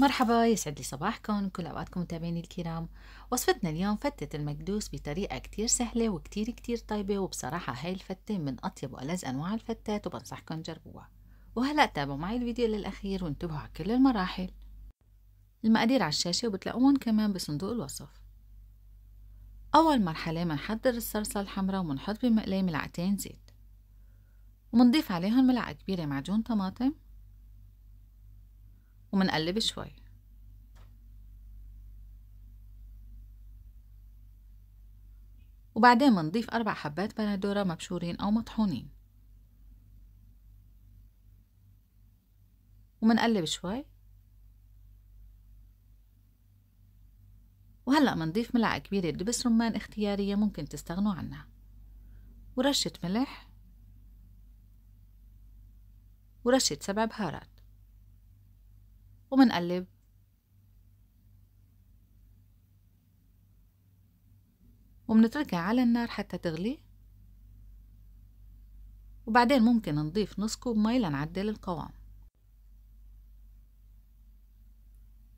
مرحبا يسعد لي صباحكم كل اوقاتكم متابعيني الكرام وصفتنا اليوم فتة المكدوس بطريقة كتير سهلة وكتير كتير طيبة وبصراحة هاي الفتة من أطيب وألذ أنواع الفتات وبنصحكم تجربوها وهلأ تابعوا معي الفيديو للأخير وانتبهوا على كل المراحل المقادير على الشاشة وبتلاقوهم كمان بصندوق الوصف أول مرحلة منحضر الصلصة الحمراء ومنحط بمقلاية ملعقتين زيت ومنضيف عليهم ملعقة كبيرة معجون طماطم ومنقلب شوي وبعدين منضيف أربع حبات بندورة مبشورين أو مطحونين ومنقلب شوي وهلأ منضيف ملعقة كبيرة دبس رمان اختيارية ممكن تستغنوا عنها ورشة ملح ورشة سبع بهارات وبنقلب وبنتركها على النار حتى تغلي وبعدين ممكن نضيف نص كوب مي لنعدل القوام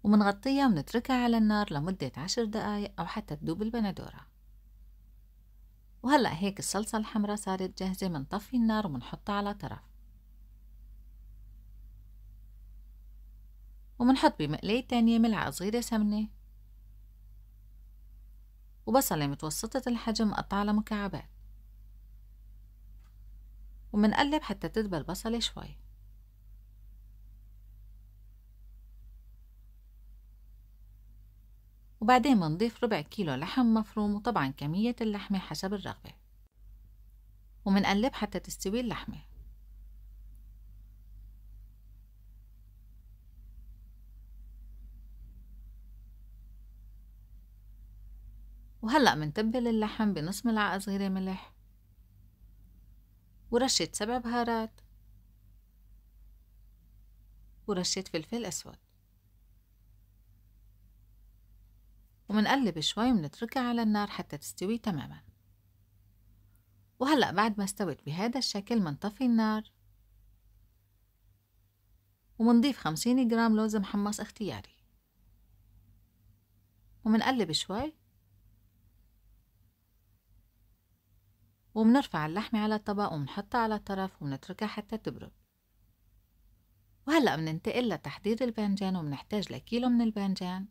ومنغطيها ونتركها على النار لمدة عشر دقايق أو حتى تدوب البندورة وهلأ هيك الصلصة الحمراء صارت جاهزة منطفي النار ومنحطها على طرف ومنحط بمقلاية تانية ملعقة صغيرة سمنة وبصلة متوسطة الحجم مقطعة لمكعبات ومنقلب حتى تدبل البصلة شوي وبعدين منضيف ربع كيلو لحم مفروم وطبعا كمية اللحمة حسب الرغبة ومنقلب حتى تستوي اللحمه وهلأ منتبل اللحم بنص ملعقة صغيرة ملح ورشة سبع بهارات ورشة فلفل أسود ومنقلب شوي ومنتركها على النار حتى تستوي تماما وهلأ بعد ما استوت بهذا الشكل منطفي النار ومنضيف خمسين جرام لوز محمص اختياري ومنقلب شوي وبنرفع اللحمة على الطبق وبنحطها على الطرف وبنتركها حتى تبرد وهلأ بننتقل لتحضير الباذنجان وبنحتاج لكيلو من الباذنجان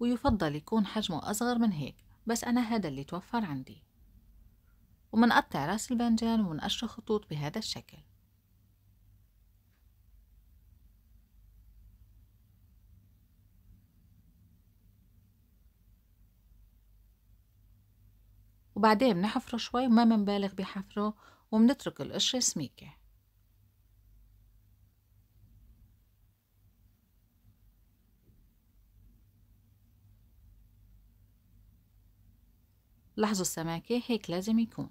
ويفضل يكون حجمه أصغر من هيك بس أنا هذا اللي توفر عندي ومنقطع راس الباذنجان وبنقشره خطوط بهذا الشكل وبعدين بنحفره شوي وما منبالغ بحفره وبنترك القشرة سميكة لاحظوا السماكة هيك لازم يكون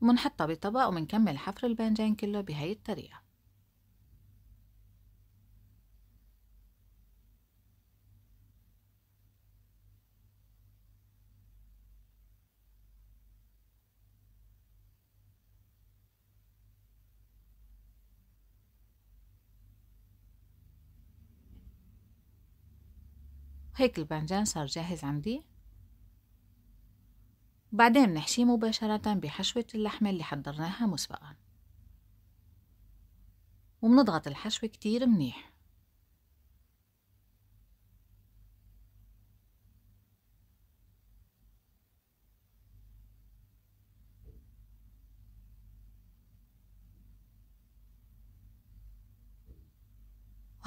ومنحطها بطبق ومنكمل حفر البنجان كله بهاي الطريقة هيك البنجان صار جاهز عندي بعدين بنحشيه مباشرة بحشوة اللحمة اللي حضرناها مسبقا وبنضغط الحشوة كتير منيح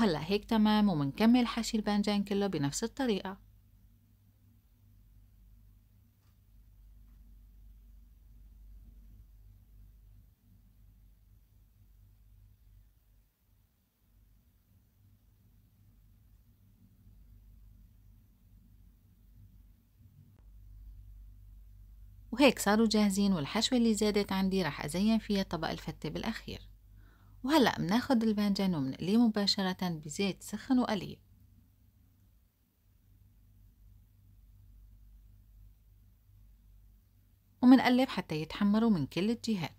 وهلا هيك تمام ومنكمل حشي البنجان كله بنفس الطريقة وهيك صاروا جاهزين والحشوة اللي زادت عندي رح أزين فيها طبق الفتة بالأخير وهلأ بناخد الباذنجان وبنقليه مباشرة بزيت سخن وقليل ومنقلب حتى يتحمروا من كل الجهات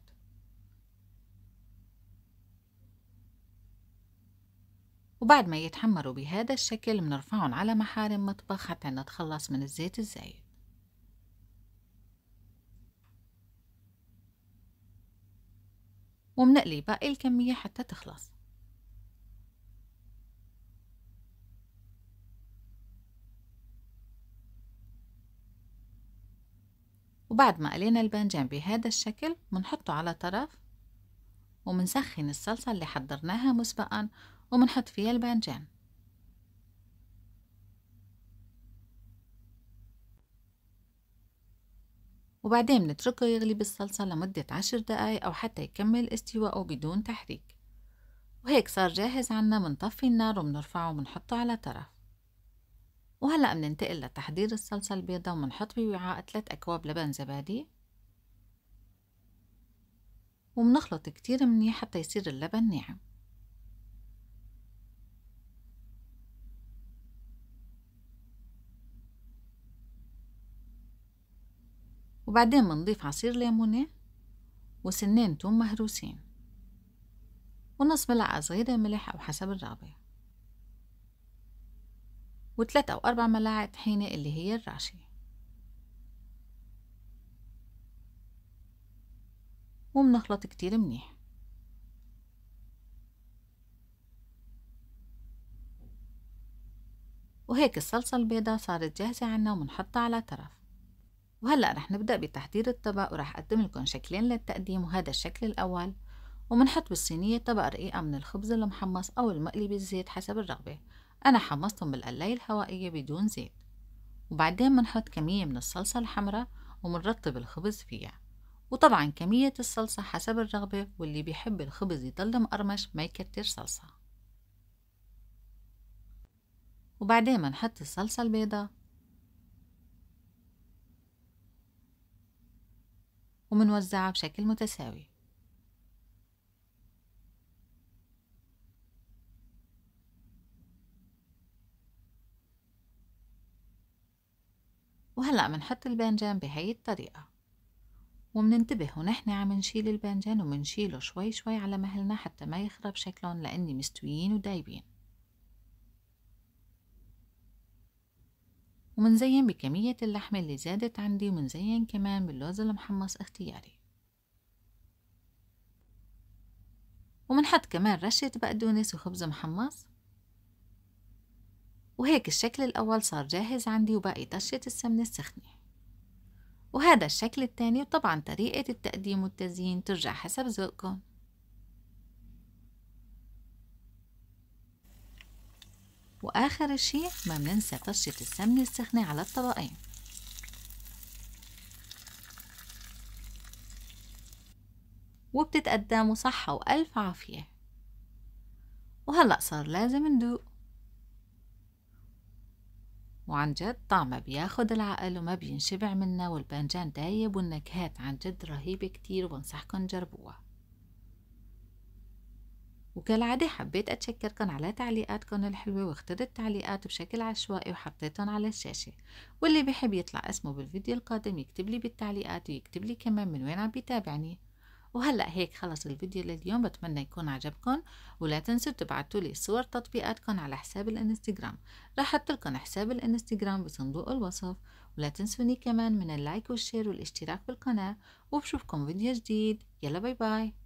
وبعد ما يتحمروا بهذا الشكل بنرفعهم على محارم مطبخ حتى نتخلص من الزيت الزايد ومنقلي باقي الكمية حتى تخلص وبعد ما قلينا البنجان بهذا الشكل بنحطه على طرف ومنسخن الصلصة اللي حضرناها مسبقا ومنحط فيها البنجان وبعدين بنتركه يغلي بالصلصة لمدة عشر دقايق أو حتى يكمل استواءه بدون تحريك وهيك صار جاهز عنا بنطفي النار وبنرفعه وبنحطه على طرف وهلأ بننتقل لتحضير الصلصة البيضة وبنحط بوعاء 3 أكواب لبن زبادي وبنخلط كتير منيح حتى يصير اللبن ناعم وبعدين بنضيف عصير ليمونة وسنين توم مهروسين ونص ملعقة صغيرة ملح أو حسب الرغبة وثلاث أو أربع ملاعق طحينة اللي هي الراشي ومنخلط كتير منيح وهيك الصلصة البيضاء صارت جاهزة عنا ومنحطها على طرف وهلأ رح نبدأ بتحضير الطبق وراح أقدم لكم شكلين للتقديم وهذا الشكل الأول ومنحط بالصينية طبق رقيقة من الخبز المحمص أو المقلي بالزيت حسب الرغبة أنا حمصتهم بالقلاية الهوائية بدون زيت وبعدين منحط كمية من الصلصة الحمراء ومنرطب الخبز فيها وطبعا كمية الصلصة حسب الرغبة واللي بيحب الخبز يضل مقرمش ما يكتر صلصة وبعدين منحط الصلصة البيضاء ومنوزعة بشكل متساوي وهلأ منحط البنجان بهاي الطريقة ومننتبه ونحن عم نشيل البنجان ومنشيله شوي شوي على مهلنا حتى ما يخرب شكلهم لأني مستويين ودايبين ومنزين بكمية اللحمة اللي زادت عندي ومنزين كمان باللوز المحمص اختياري ومنحط كمان رشة بقدونس وخبز محمص وهيك الشكل الأول صار جاهز عندي وباقي طشة السمنة السخنة وهذا الشكل التاني وطبعا طريقة التقديم والتزيين ترجع حسب ذوقكم وآخر شي ما بننسى طشة السمنة السخنة على الطبقين وبتتقدموا صحة وألف عافية وهلأ صار لازم ندوق وعن جد طعمها بياخد العقل وما بينشبع منه والبانجان دايب والنكهات عن جد رهيبة كتير وبنصحكن جربوها وكالعادة حبيت أتشكركن على تعليقاتكن الحلوة واخترت تعليقات بشكل عشوائي وحطيتهم على الشاشة واللي بحب يطلع اسمه بالفيديو القادم يكتب لي بالتعليقات ويكتب لي كمان من وين عم بيتابعني وهلأ هيك خلص الفيديو لليوم بتمنى يكون عجبكن ولا تنسوا تبعتوا لي صور تطبيقاتكن على حساب الانستغرام راح لكم حساب الانستغرام بصندوق الوصف ولا تنسوني كمان من اللايك والشير والاشتراك بالقناة وبشوفكم فيديو جديد يلا باي باي